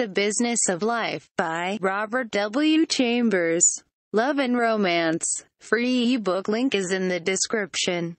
The Business of Life by Robert W. Chambers. Love and Romance. Free ebook link is in the description.